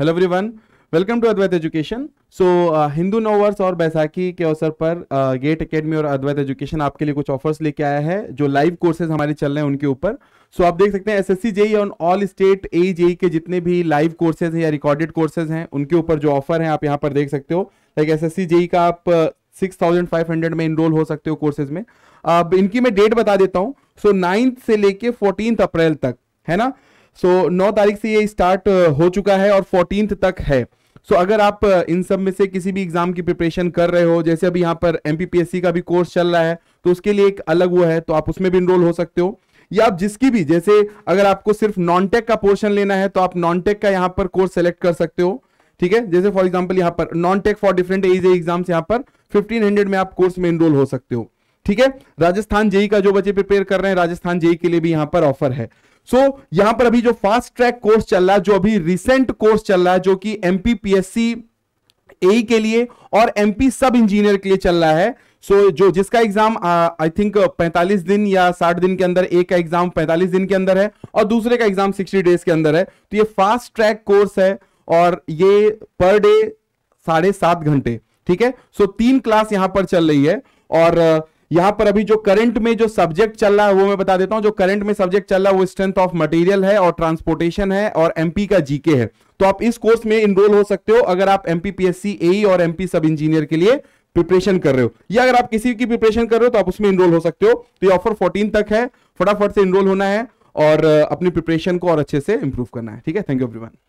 hello everyone welcome to Advait education so हिंदू नववर्ष और बैसाखी के अवसर पर गेट uh, एकेडमी और अद्वैत एजुकेशन आपके लिए कुछ ऑफर्स लेके आया है जो लाइव कोर्सेज हमारे चल रहे हैं उनके ऊपर सो so, आप देख सकते हैं एस एस सी जेई और ऑल स्टेट ए जेई के जितने भी लाइव कोर्सेज हैं या रिकॉर्डेड कोर्सेज हैं उनके ऊपर जो ऑफर है आप यहाँ पर देख सकते हो like S S C JE का आप सिक्स थाउजेंड फाइव हंड्रेड में इनरोल हो सकते हो कोर्सेज में अब इनकी मैं डेट बता देता हूँ सो नाइन्थ से लेके फोर्टीन अप्रैल तक है ना सो so, नौ तारीख से ये स्टार्ट uh, हो चुका है और फोर्टीन तक है सो so, अगर आप uh, इन सब में से किसी भी एग्जाम की प्रिपरेशन कर रहे हो जैसे अभी यहाँ पर एम का भी कोर्स चल रहा है तो उसके लिए एक अलग वो है तो आप उसमें भी इनरोल हो सकते हो या आप जिसकी भी जैसे अगर आपको सिर्फ नॉन टेक का पोर्शन लेना है तो आप नॉन टेक का यहाँ पर कोर्स सेलेक्ट कर सकते हो ठीक है जैसे फॉर एग्जाम्पल यहाँ पर non tech for different age exams यहाँ पर 1500 में आप कोर्स में इनरोल हो सकते हो ठीक है राजस्थान जेई का जो बच्चे प्रिपेयर कर रहे हैं राजस्थान जेई के लिए भी यहां पर ऑफर है सो so, यहां पर अभी जो फास्ट ट्रैक कोर्स चल रहा है जो अभी रिसेंट कोर्स चल रहा है जो कि एमपीपीएससी ए के लिए और एमपी सब इंजीनियर के लिए चल रहा है सो so, जो जिसका एग्जाम आई थिंक 45 दिन या 60 दिन के अंदर एक का एग्जाम 45 दिन के अंदर है और दूसरे का एग्जाम 60 डेज के अंदर है तो ये फास्ट ट्रैक कोर्स है और ये पर डे साढ़े सात घंटे ठीक है सो so, तीन क्लास यहां पर चल रही है और यहां पर अभी जो करंट में जो सब्जेक्ट चल रहा है वो मैं बता देता हूं जो करंट में सब्जेक्ट चल रहा है वो स्ट्रेंथ ऑफ मटेरियल है और ट्रांसपोर्टेशन है और एमपी का जीके है तो आप इस कोर्स में इनरोल हो सकते हो अगर आप एमपीपीएससी ए e और एमपी सब इंजीनियर के लिए प्रिपरेशन कर रहे हो या अगर आप किसी की प्रिपरेशन कर रहे हो तो आप उसमें इनरोल हो सकते हो तो ये ऑफर फोर्टीन तक है फटाफट से इनरोल होना है और अपनी प्रिपरेशन को और अच्छे से इंप्रूव करना है ठीक है थैंक यू एवरीवन